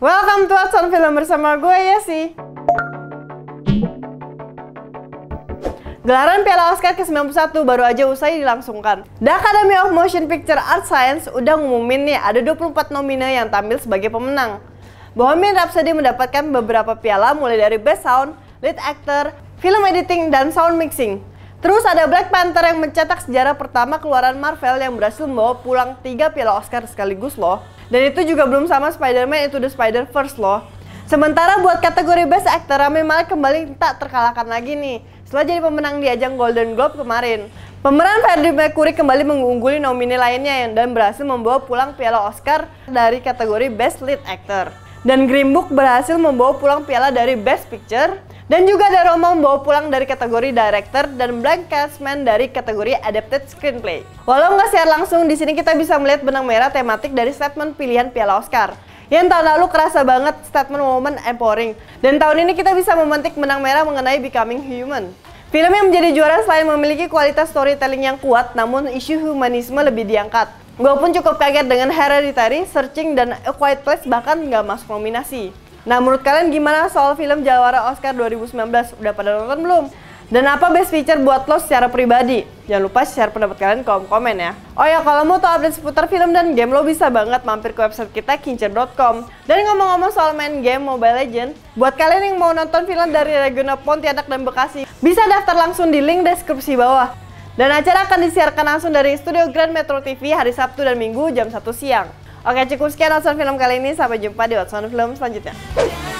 Welcome to Watson Film bersama gue ya sih. Gelaran Piala Oscar ke-91 baru aja usai dilangsungkan. The Academy of Motion Picture Art Science udah ngumumin nih ada 24 nomina yang tampil sebagai pemenang. Bohemian Rhapsody mendapatkan beberapa piala mulai dari Best Sound, Lead Actor, Film Editing, dan Sound Mixing. Terus ada Black Panther yang mencetak sejarah pertama keluaran Marvel yang berhasil membawa pulang tiga piala Oscar sekaligus loh. Dan itu juga belum sama Spider-Man Into the spider first loh. Sementara buat kategori Best Actor, Rami Malek kembali tak terkalahkan lagi nih setelah jadi pemenang di ajang Golden Globe kemarin. Pemeran Freddie Mercury kembali mengungguli nomini lainnya dan berhasil membawa pulang piala Oscar dari kategori Best Lead Actor. Dan Green Book berhasil membawa pulang piala dari Best Picture, dan juga ada Roma membawa pulang dari kategori director dan Blank castman dari kategori adapted screenplay. Walau nggak share langsung, di sini kita bisa melihat benang merah tematik dari statement pilihan Piala Oscar. Yang tahun lalu kerasa banget statement woman empowering. Dan tahun ini kita bisa memantik benang merah mengenai becoming human. Film yang menjadi juara selain memiliki kualitas storytelling yang kuat, namun isu humanisme lebih diangkat. Gue pun cukup kaget dengan Hereditary, Searching, dan A Quiet Place bahkan nggak masuk nominasi. Nah, menurut kalian gimana soal film Jawara Oscar 2019? Udah pada nonton belum? Dan apa best feature buat lo secara pribadi? Jangan lupa share pendapat kalian kolom komen ya. Oh ya, kalau mau tau update seputar film dan game lo bisa banget mampir ke website kita kincir.com. Dan ngomong-ngomong soal main game Mobile Legends, buat kalian yang mau nonton film dari Regina Pontianak dan Bekasi, bisa daftar langsung di link deskripsi bawah. Dan acara akan disiarkan langsung dari Studio Grand Metro TV hari Sabtu dan Minggu jam 1 siang. Oke cukup sekian Watson Film kali ini. Sampai jumpa di Watson Film selanjutnya.